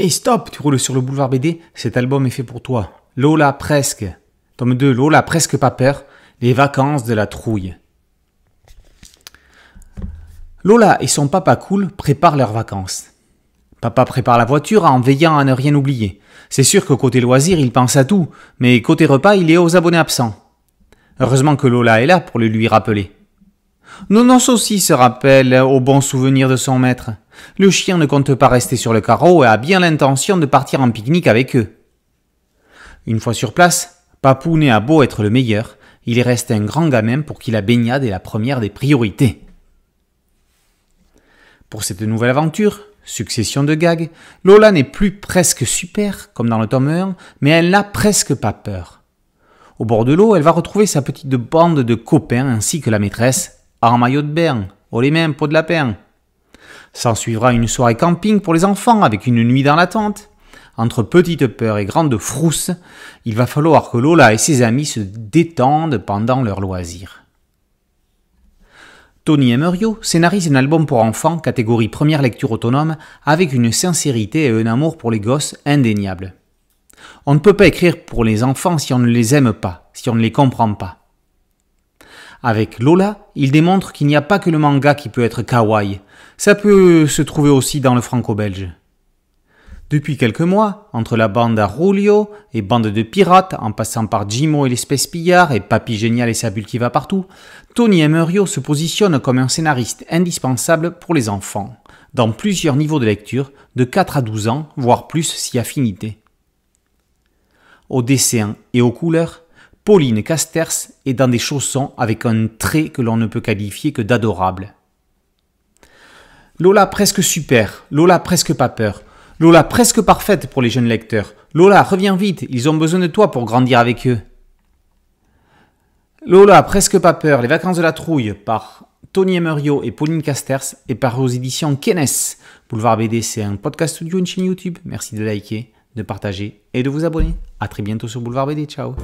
Hey stop, tu roules sur le boulevard BD, cet album est fait pour toi. Lola presque. Tome 2, Lola presque pas peur, les vacances de la trouille. Lola et son papa cool préparent leurs vacances. Papa prépare la voiture en veillant à ne rien oublier. C'est sûr que côté loisirs, il pense à tout, mais côté repas, il est aux abonnés absents. Heureusement que Lola est là pour le lui rappeler. Nonos aussi se rappelle au bon souvenir de son maître. Le chien ne compte pas rester sur le carreau et a bien l'intention de partir en pique-nique avec eux. Une fois sur place, Papounet a beau être le meilleur, il reste un grand gamin pour qui la baignade est la première des priorités. Pour cette nouvelle aventure, succession de gags, Lola n'est plus presque super, comme dans le tome 1, mais elle n'a presque pas peur. Au bord de l'eau, elle va retrouver sa petite bande de copains ainsi que la maîtresse, en maillot de bain, au les mêmes peau de lapin. S'en suivra une soirée camping pour les enfants avec une nuit dans la tente. Entre petite peur et grande frousse, il va falloir que Lola et ses amis se détendent pendant leur loisir. Tony Emerio scénarise un album pour enfants catégorie première lecture autonome avec une sincérité et un amour pour les gosses indéniables. On ne peut pas écrire pour les enfants si on ne les aime pas, si on ne les comprend pas. Avec Lola, il démontre qu'il n'y a pas que le manga qui peut être kawaii. Ça peut se trouver aussi dans le franco-belge. Depuis quelques mois, entre la bande à et bande de pirates, en passant par Jimo et l'espèce pillard et Papy Génial et sa bulle qui va partout, Tony Emerio se positionne comme un scénariste indispensable pour les enfants, dans plusieurs niveaux de lecture, de 4 à 12 ans, voire plus si affinité. Au dessin et aux couleurs, Pauline Casters est dans des chaussons avec un trait que l'on ne peut qualifier que d'adorable. Lola presque super, Lola presque pas peur, Lola presque parfaite pour les jeunes lecteurs. Lola, reviens vite, ils ont besoin de toi pour grandir avec eux. Lola, presque pas peur, Les vacances de la trouille par Tony Emerio et Pauline Casters et par aux éditions Kenes. Boulevard BD, c'est un podcast studio, une chaîne YouTube. Merci de liker, de partager et de vous abonner. A très bientôt sur Boulevard BD, ciao